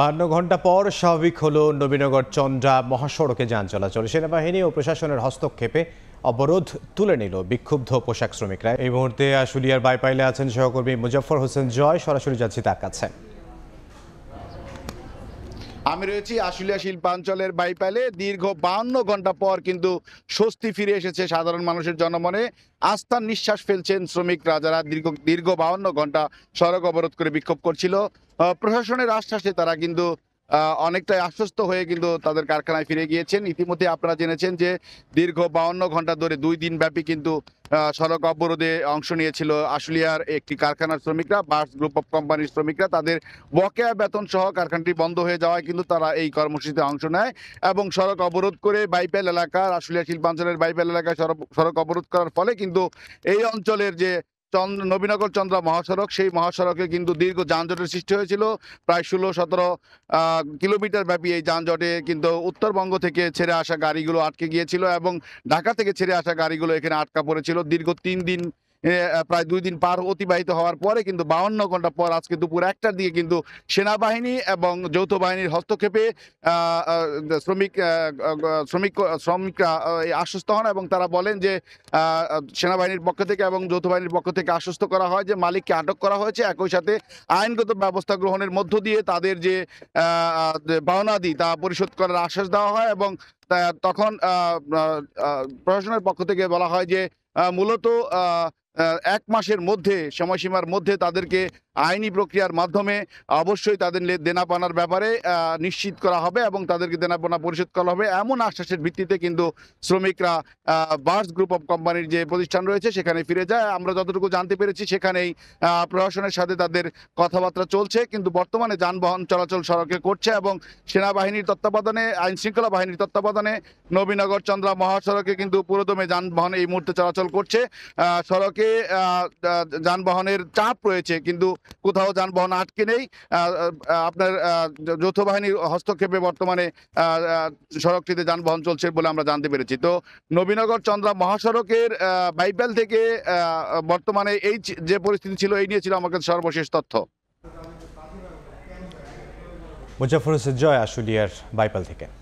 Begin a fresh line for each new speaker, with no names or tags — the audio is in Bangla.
বান্ন ঘন্টা পর স্বাভাবিক হল নবীনগর চন্দ্রা মহাসড়কে যান চলাচল সেনাবাহিনী ও প্রশাসনের হস্তক্ষেপে অবরোধ তুলে নিল বিক্ষুব্ধ পোশাক শ্রমিকরা এই মুহূর্তে আশুলিয়ার বাইপাইলে আছেন সহকর্মী মুজফর হোসেন জয় সরাসরি যাচ্ছি তার কাছে
আমি রয়েছি আশুলিয়া শিল্পাঞ্চলের বাইপালে দীর্ঘ বাহান্ন ঘন্টা পর কিন্তু স্বস্তি ফিরে এসেছে সাধারণ মানুষের জনমনে আস্থার নিঃশ্বাস ফেলছেন শ্রমিক রাজারা দীর্ঘ দীর্ঘ বাহান্ন ঘন্টা সড়ক অবরোধ করে বিক্ষোভ করছিল প্রশাসনের আশ্বাসে তারা কিন্তু অনেকটাই আশ্বস্ত হয়ে কিন্তু তাদের কারখানায় ফিরে গিয়েছেন ইতিমধ্যে আপনারা জেনেছেন যে দীর্ঘ বাউন্ন ঘন্টা ধরে দুই দিন ব্যাপী কিন্তু সড়ক অবরোধে অংশ নিয়েছিল আশুলিয়ার একটি কারখানার শ্রমিকরা বাস গ্রুপ অফ কোম্পানির শ্রমিকরা তাদের বকেয়া বেতন সহ কারখানাটি বন্ধ হয়ে যাওয়ায় কিন্তু তারা এই কর্মসূচিতে অংশ নেয় এবং সড়ক অবরোধ করে বাইপেল এলাকার আশুলিয়া শিল্পাঞ্চলের বাইপেল এলাকায় সড়ক অবরোধ করার ফলে কিন্তু এই অঞ্চলের যে চন্দ্র নবীনগর চন্দ্রা মহাসড়ক সেই মহাসড়কে কিন্তু দীর্ঘ যানজটের সৃষ্টি হয়েছিল প্রায় ষোলো সতেরো কিলোমিটার ব্যাপী এই যানজটে কিন্তু উত্তরবঙ্গ থেকে ছেড়ে আসা গাড়িগুলো আটকে গিয়েছিল এবং ঢাকা থেকে ছেড়ে আসা গাড়িগুলো এখানে আটকা পড়েছিল দীর্ঘ তিন দিন প্রায় দুই দিন পার অতিবাহিত হওয়ার পরে কিন্তু বাউন্ন ঘন্টা পর আজকে দুপুর একটার দিকে কিন্তু সেনাবাহিনী এবং যৌথ বাহিনীর হস্তক্ষেপে শ্রমিক শ্রমিক শ্রমিকরা আশ্বস্ত হন এবং তারা বলেন যে সেনাবাহিনীর পক্ষ থেকে এবং যৌথ বাহিনীর পক্ষ থেকে আশ্বস্ত করা হয় যে মালিককে আটক করা হয়েছে একই সাথে আইনগত ব্যবস্থা গ্রহণের মধ্য দিয়ে তাদের যে বাওনাদি তা পরিশোধ করার আশ্বাস দেওয়া হয় এবং তখন প্রশাসনের পক্ষ থেকে বলা হয় যে মূলত এক মাসের মধ্যে সময়সীমার মধ্যে তাদেরকে আইনি প্রক্রিয়ার মাধ্যমে অবশ্যই তাদের দেনাপানার ব্যাপারে নিশ্চিত করা হবে এবং তাদেরকে দেনাপানা পরিশোধ করা হবে এমন আশ্বাসের ভিত্তিতে কিন্তু শ্রমিকরা বাস গ্রুপ অফ কোম্পানির যে প্রতিষ্ঠান রয়েছে সেখানে ফিরে যায় আমরা যতটুকু জানতে পেরেছি সেখানেই প্রশাসনের সাথে তাদের কথাবার্তা চলছে কিন্তু বর্তমানে যানবাহন চলাচল সড়কে করছে এবং সেনাবাহিনীর তত্ত্বাবধানে আইন শৃঙ্খলা বাহিনীর তত্ত্বাবধানে নবীনগর চন্দ্রা মহাসড়কে কিন্তু পুরোদমে যানবাহন এই মুহূর্তে চলাচল করছে সড়ক অনেকে যানবাহনের চাপ রয়েছে কিন্তু কোথাও যানবাহন আটকে নেই আপনার যৌথ বাহিনীর হস্তক্ষেপে বর্তমানে সড়কটিতে যানবাহন চলছে বলে আমরা জানতে পেরেছি তো নবীনগর চন্দ্রা মহাসড়কের বাইপ্যাল থেকে বর্তমানে এই যে পরিস্থিতি ছিল এই নিয়ে ছিল আমার কাছে সর্বশেষ তথ্য
মুজাফর হোসেন জয় আশুলিয়ার বাইপাল থেকে